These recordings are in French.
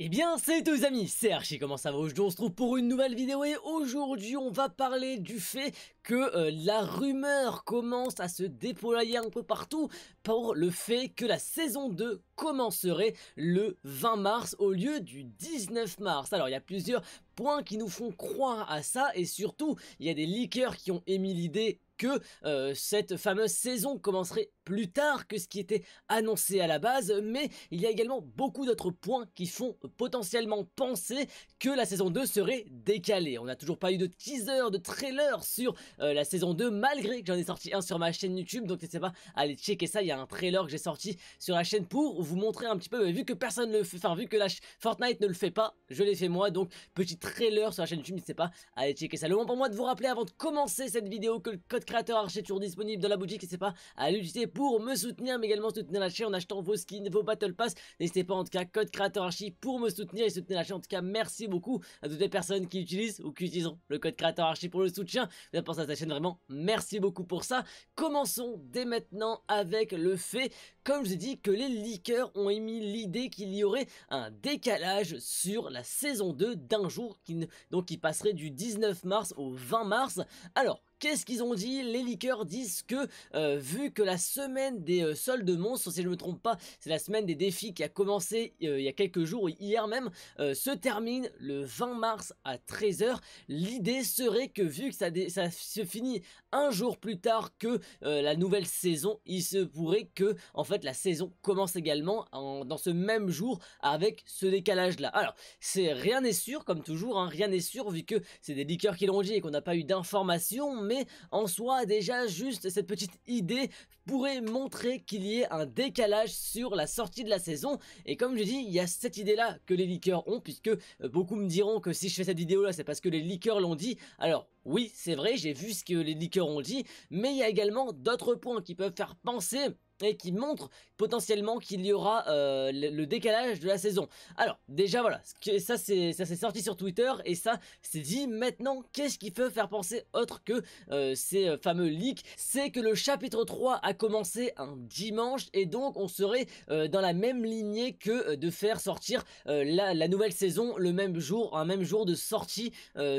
Eh bien, salut tous les amis, c'est Archie, comment ça va Aujourd'hui, on se trouve pour une nouvelle vidéo et aujourd'hui, on va parler du fait que euh, la rumeur commence à se déployer un peu partout pour le fait que la saison 2 commencerait le 20 mars au lieu du 19 mars. Alors, il y a plusieurs points qui nous font croire à ça et surtout, il y a des leakers qui ont émis l'idée que euh, cette fameuse saison commencerait plus tard que ce qui était annoncé à la base, mais il y a également beaucoup d'autres points qui font potentiellement penser que la saison 2 serait décalée. On n'a toujours pas eu de teaser, de trailer sur euh, la saison 2, malgré que j'en ai sorti un sur ma chaîne YouTube, donc n'hésitez pas à aller checker ça, il y a un trailer que j'ai sorti sur la chaîne pour vous montrer un petit peu, mais vu que personne ne le fait, enfin vu que la Fortnite ne le fait pas, je l'ai fait moi, donc petit trailer sur la chaîne YouTube, n'hésitez pas à aller checker ça. Le moment pour moi de vous rappeler avant de commencer cette vidéo que le code créateur est toujours disponible dans la boutique, n'hésitez pas à l'utiliser pour me soutenir, mais également soutenir la chaîne en achetant vos skins, vos battle pass. N'hésitez pas en tout cas, code créateur archi pour me soutenir et soutenir la chaîne. En tout cas, merci beaucoup à toutes les personnes qui utilisent ou qui utiliseront le code créateur archi pour le soutien. Vous pensé à sa chaîne vraiment. Merci beaucoup pour ça. Commençons dès maintenant avec le fait, comme je vous ai dit, que les leakers ont émis l'idée qu'il y aurait un décalage sur la saison 2 d'un jour qui donc qui passerait du 19 mars au 20 mars. Alors, Qu'est-ce qu'ils ont dit Les liqueurs disent que, euh, vu que la semaine des euh, soldes monstres, si je ne me trompe pas, c'est la semaine des défis qui a commencé euh, il y a quelques jours, hier même, se termine le 20 mars à 13h. L'idée serait que, vu que ça, se finit un jour plus tard que la nouvelle saison, il se pourrait que, en fait, la saison commence également dans ce même jour avec ce décalage-là. Alors, rien n'est sûr, comme toujours, hein, rien n'est sûr, vu que c'est des liqueurs qui l'ont dit et qu'on n'a pas eu d'informations, mais en soi déjà juste cette petite idée pourrait montrer qu'il y ait un décalage sur la sortie de la saison et comme je dis il y a cette idée là que les leakers ont puisque euh, beaucoup me diront que si je fais cette vidéo là c'est parce que les leakers l'ont dit alors oui c'est vrai j'ai vu ce que les leakers ont dit mais il y a également d'autres points qui peuvent faire penser et qui montre potentiellement qu'il y aura euh, le, décalage de la saison. Alors déjà voilà, ça c'est s'est sorti sur Twitter et ça c'est dit maintenant qu'est-ce qui peut faire penser autre que euh, ces euh, fameux leaks, c'est que le chapitre 3 a commencé un dimanche et donc on serait dans la même lignée que de faire sortir la, nouvelle saison le même jour, un même jour de sortie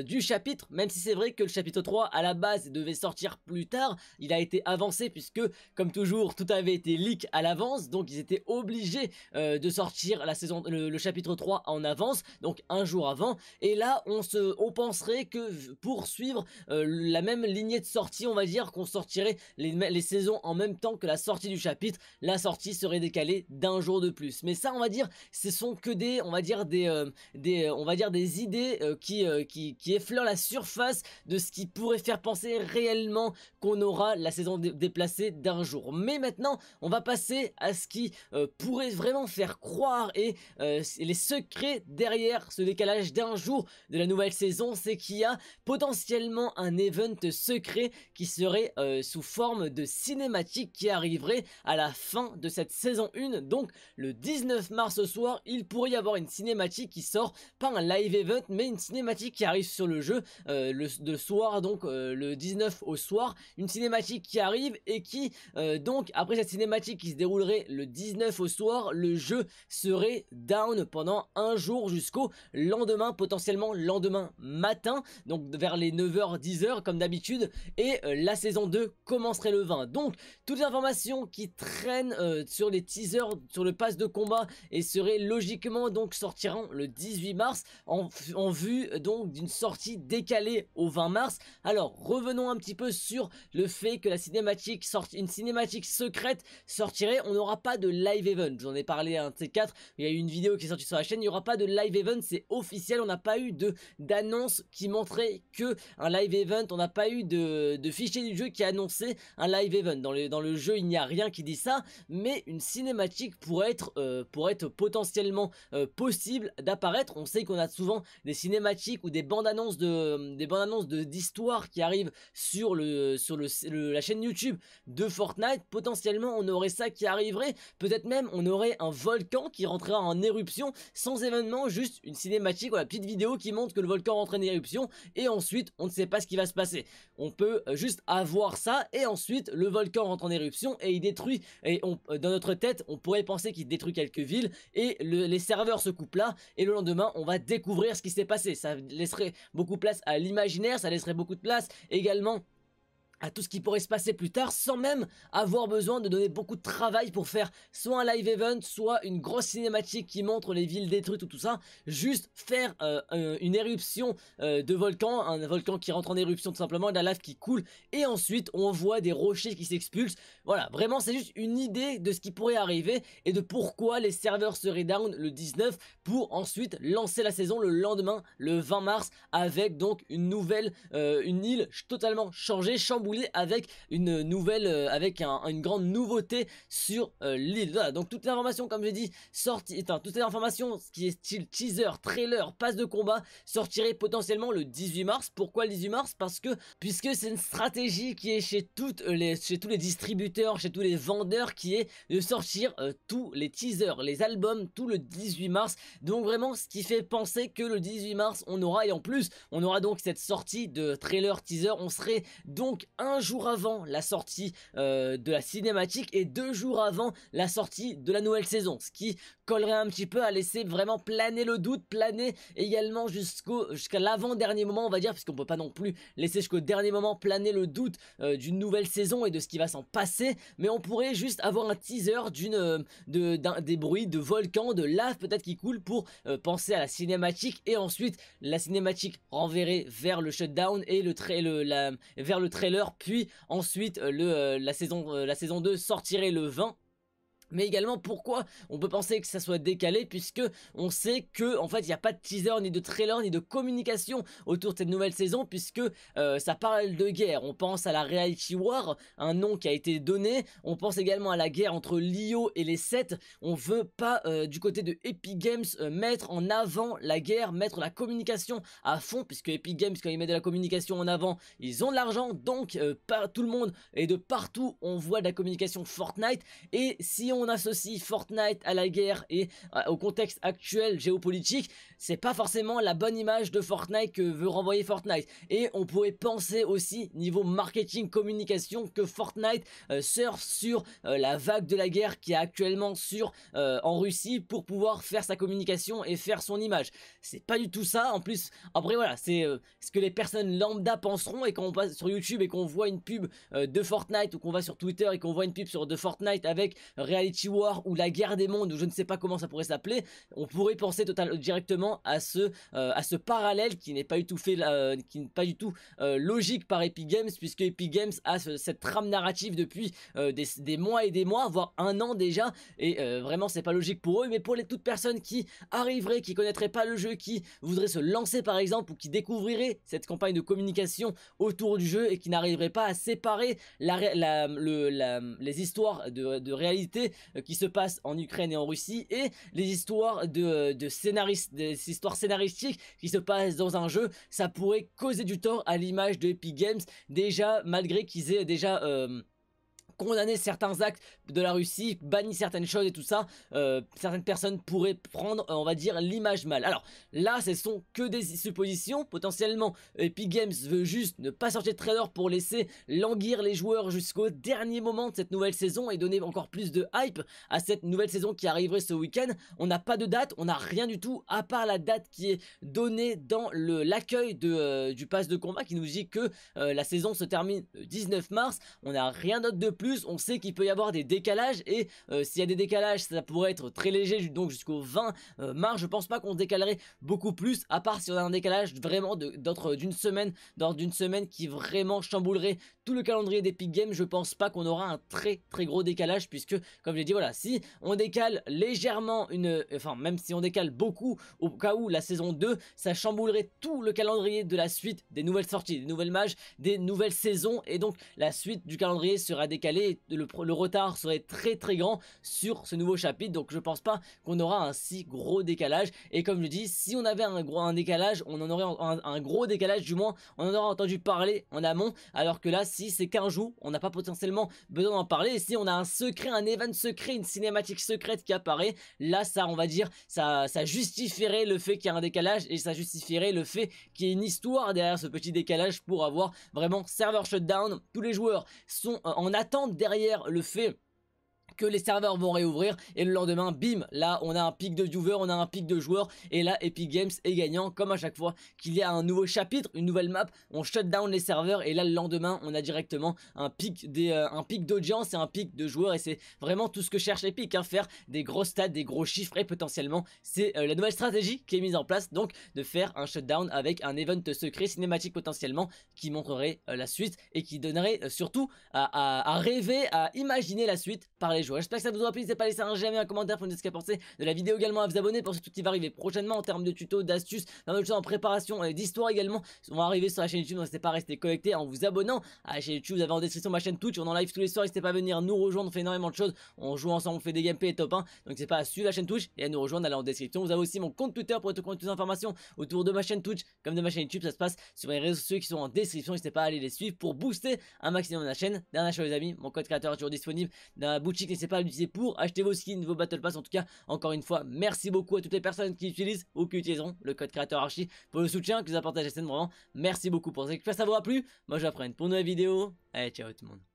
du chapitre, même si c'est vrai que le chapitre 3 à la base devait sortir plus tard, il a été avancé puisque comme toujours tout avait été leak à l'avance, donc ils étaient obligés euh, de sortir la saison, le, chapitre 3 en avance, donc un jour avant. Et là, on se, on penserait que pour suivre euh, la même lignée de sortie, on va dire qu'on sortirait les, les saisons en même temps que la sortie du chapitre. La sortie serait décalée d'un jour de plus. Mais ça, on va dire, ce sont que des, on va dire des, euh, des, on va dire des idées qui, qui, qui effleurent la surface de ce qui pourrait faire penser réellement qu'on aura la saison déplacée d'un jour. Mais maintenant, on va passer à ce qui euh, pourrait vraiment faire croire et euh, les secrets derrière ce décalage d'un jour de la nouvelle saison, c'est qu'il y a potentiellement un event secret qui serait euh, sous forme de cinématique qui arriverait à la fin de cette saison 1. Donc le 19 mars au soir, il pourrait y avoir une cinématique qui sort, pas un live event, mais une cinématique qui arrive sur le jeu le, soir, donc le 19 au soir, une cinématique qui arrive et qui donc après cette cinématique qui se déroulerait le 19 au soir, le jeu serait down pendant un jour jusqu'au lendemain, potentiellement lendemain matin, donc vers les 9h, 10h comme d'habitude, et euh, la saison 2 commencerait le 20. Donc, toutes les informations qui traînent euh, sur les teasers, sur le pass de combat, et seraient logiquement donc sortiront le 18 mars, en, vue donc d'une sortie décalée au 20 mars. Alors, revenons un petit peu sur le fait que la cinématique sorte une cinématique secrète sortirait, on n'aura pas de live event. J'en ai parlé à un T4, il y a eu une vidéo qui est sortie sur la chaîne, il n'y aura pas de live event, c'est officiel, on n'a pas eu de d'annonce qui montrait que un live event, on n'a pas eu de, fichier du jeu qui annonçait un live event. Dans le, dans le jeu, il n'y a rien qui dit ça, mais une cinématique pourrait être, euh, pourrait être potentiellement euh, possible d'apparaître. On sait qu'on a souvent des cinématiques ou des bandes annonces de des bandes annonces d'histoire qui arrivent sur le sur le, la chaîne YouTube de Fortnite potentiellement on aurait ça qui arriverait, peut-être même on aurait un volcan qui rentrera en éruption sans événement, juste une cinématique ou la petite vidéo qui montre que le volcan rentre en éruption et ensuite on ne sait pas ce qui va se passer. On peut euh, juste avoir ça et ensuite le volcan rentre en éruption et il détruit et euh, dans notre tête on pourrait penser qu'il détruit quelques villes et les serveurs se coupent là et le lendemain on va découvrir ce qui s'est passé. Ça laisserait beaucoup de place à l'imaginaire, ça laisserait beaucoup de place également à tout ce qui pourrait se passer plus tard sans même avoir besoin de donner beaucoup de travail pour faire soit un live event, soit une grosse cinématique qui montre les villes détruites ou tout ça. Juste faire euh, une éruption euh, de volcan, un volcan qui rentre en éruption tout simplement, de la lave qui coule et ensuite on voit des rochers qui s'expulsent. Voilà, vraiment c'est juste une idée de ce qui pourrait arriver et de pourquoi les serveurs seraient down le 19 pour ensuite lancer la saison le lendemain, le 20 mars, avec donc une nouvelle, euh, une île totalement changée, chamboulée avec une nouvelle, euh, avec une grande nouveauté sur euh, l'île. donc toute l'information comme j'ai dit, sorti, enfin, toutes les informations, ce qui est style teaser, trailer, passe de combat, sortirait potentiellement le 18 mars. Pourquoi le 18 mars Parce que, puisque c'est une stratégie qui est chez, toutes les, chez tous les distributeurs, chez tous les vendeurs, qui est de sortir euh, tous les teasers, les albums, tout le 18 mars. Donc vraiment, ce qui fait penser que le 18 mars, on aura, et en plus, on aura donc cette sortie de trailer, teaser, on serait donc un jour avant la sortie euh, de la cinématique et deux jours avant la sortie de la nouvelle saison. Ce qui collerait un petit peu à laisser vraiment planer le doute, planer également jusqu'au jusqu'à l'avant-dernier moment, on va dire, puisqu'on peut pas non plus laisser jusqu'au dernier moment planer le doute euh, d'une nouvelle saison et de ce qui va s'en passer. Mais on pourrait juste avoir un teaser d'une euh, des bruits de volcans, de lave peut-être qui coule pour penser à la cinématique et ensuite la cinématique renverrait vers le shutdown et le, vers le trailer puis ensuite euh, euh, la, saison, euh, la saison 2 sortirait le 20 mais également pourquoi on peut penser que ça soit décalé puisque on sait que en fait il n'y a pas de teaser ni de trailer ni de communication autour de cette nouvelle saison puisque euh, ça parle de guerre. On pense à la Reality War, un nom qui a été donné. On pense également à la guerre entre l'IO et les 7. On veut pas euh, du côté de Epic Games euh, mettre en avant la guerre, mettre la communication à fond puisque Epic Games quand ils mettent de la communication en avant, ils ont de l'argent donc pas tout le monde et de partout on voit de la communication Fortnite et si on on associe Fortnite à la guerre et euh, au contexte actuel géopolitique, c'est pas forcément la bonne image de Fortnite que veut renvoyer Fortnite. Et on pourrait penser aussi, niveau marketing, communication, que Fortnite euh, surfe sur euh, la vague de la guerre qui est actuellement sur euh, en Russie pour pouvoir faire sa communication et faire son image. C'est pas du tout ça, en plus, après voilà, c'est ce que les personnes lambda penseront et quand on passe sur YouTube et qu'on voit une pub de Fortnite ou qu'on va sur Twitter et qu'on voit une pub sur de Fortnite avec réalité. War ou la guerre des mondes ou je ne sais pas comment ça pourrait s'appeler, on pourrait penser totalement directement à ce, euh, à ce parallèle qui n'est pas du tout euh, qui n'est pas du tout euh, logique par Epic Games puisque Epic Games a cette trame narrative depuis des, mois et des mois, voire un an déjà et vraiment c'est pas logique pour eux mais pour les toutes personnes qui arriveraient, qui connaîtraient pas le jeu, qui voudraient se lancer par exemple ou qui découvriraient cette campagne de communication autour du jeu et qui n'arriveraient pas à séparer les histoires de, de réalité euh, qui se passe en Ukraine et en Russie et les histoires euh, de, scénaristes, des histoires scénaristiques qui se passent dans un jeu, ça pourrait causer du tort à l'image de Epic Games déjà malgré qu'ils aient déjà euh, Condamner certains actes de la Russie, banni certaines choses et tout ça, euh, certaines personnes pourraient prendre, euh, on va dire, l'image mal. Alors là, ce sont que des suppositions. Potentiellement, Epic Games veut juste ne pas sortir de trailer pour laisser languir les joueurs jusqu'au dernier moment de cette nouvelle saison et donner encore plus de hype à cette nouvelle saison qui arriverait ce week-end. On n'a pas de date, on n'a rien du tout à part la date qui est donnée dans l'accueil euh, du pass de combat qui nous dit que la saison se termine le 19 mars. On n'a rien d'autre de plus on sait qu'il peut y avoir des décalages et euh, s'il y a des décalages, ça pourrait être très léger, donc jusqu'au 20 euh, mars. Je pense pas qu'on décalerait beaucoup plus, à part si on a un décalage vraiment d'une semaine, d'ordre d'une semaine qui vraiment chamboulerait tout le calendrier d'Epic Games. Je pense pas qu'on aura un très très gros décalage puisque, comme j'ai dit, voilà, si on décale légèrement une, enfin même si on décale beaucoup au cas où la saison 2, ça chamboulerait tout le calendrier de la suite des nouvelles sorties, des nouvelles mages, des nouvelles saisons et donc la suite du calendrier sera décalée le, retard serait très très grand sur ce nouveau chapitre. Donc je pense pas qu'on aura un si gros décalage. Et comme je dis, si on avait un gros un décalage, on en aurait un, gros décalage du moins, on en aura entendu parler en amont. Alors que là, si c'est qu'un jour, on n'a pas potentiellement besoin d'en parler. si on a un secret, un event secret, une cinématique secrète qui apparaît, là ça on va dire, ça, ça justifierait le fait qu'il y a un décalage et ça justifierait le fait qu'il y ait une histoire derrière ce petit décalage pour avoir vraiment serveur shutdown. Tous les joueurs sont euh, en attente derrière le fait les serveurs vont réouvrir et le lendemain, bim, là on a un pic de viewers, on a un pic de joueurs et là Epic Games est gagnant comme à chaque fois qu'il y a un nouveau chapitre, une nouvelle map, on shut down les serveurs et là le lendemain on a directement un pic des euh, un pic d'audience et un pic de joueurs et c'est vraiment tout ce que cherche Epic, à hein, faire des gros stats, des gros chiffres et potentiellement c'est euh, la nouvelle stratégie qui est mise en place donc de faire un shutdown avec un event secret cinématique potentiellement qui montrerait euh, la suite et qui donnerait surtout à, rêver, à imaginer la suite par les joueurs J'espère que ça vous aura plu, n'hésitez pas à laisser un j'aime un commentaire pour nous dire ce que pensé de la vidéo également, à vous abonner pour ce qui va arriver prochainement en termes de tutos, d'astuces, de choses en préparation et d'histoire également. On vont arriver sur la chaîne YouTube, n'hésitez pas à rester connecté en vous abonnant à la chaîne YouTube, vous avez en description ma chaîne Twitch, on en live tous les soirs, n'hésitez pas à venir nous rejoindre, on fait énormément de choses, on joue ensemble, on fait des gameplays top 1, donc n'hésitez pas à suivre la chaîne Twitch et à nous rejoindre, allez en description. Vous avez aussi mon compte Twitter pour être au toutes les informations autour de ma chaîne Twitch comme de ma chaîne YouTube, ça se passe sur les réseaux sociaux qui sont en description, n'hésitez pas à aller les suivre pour booster un maximum de la chaîne. Dernière chose les amis, mon code créateur est toujours disponible dans la boutique n'hésitez pas à l'utiliser pour acheter vos skins, vos battle pass en tout cas. Encore une fois, merci beaucoup à toutes les personnes qui utilisent ou qui utiliseront le code créateur archi pour le soutien que vous apportez à la chaîne. Vraiment, merci beaucoup pour ça. J'espère que ça vous a plu. Moi, j'apprends pour une nouvelle vidéo. Allez, ciao tout le monde.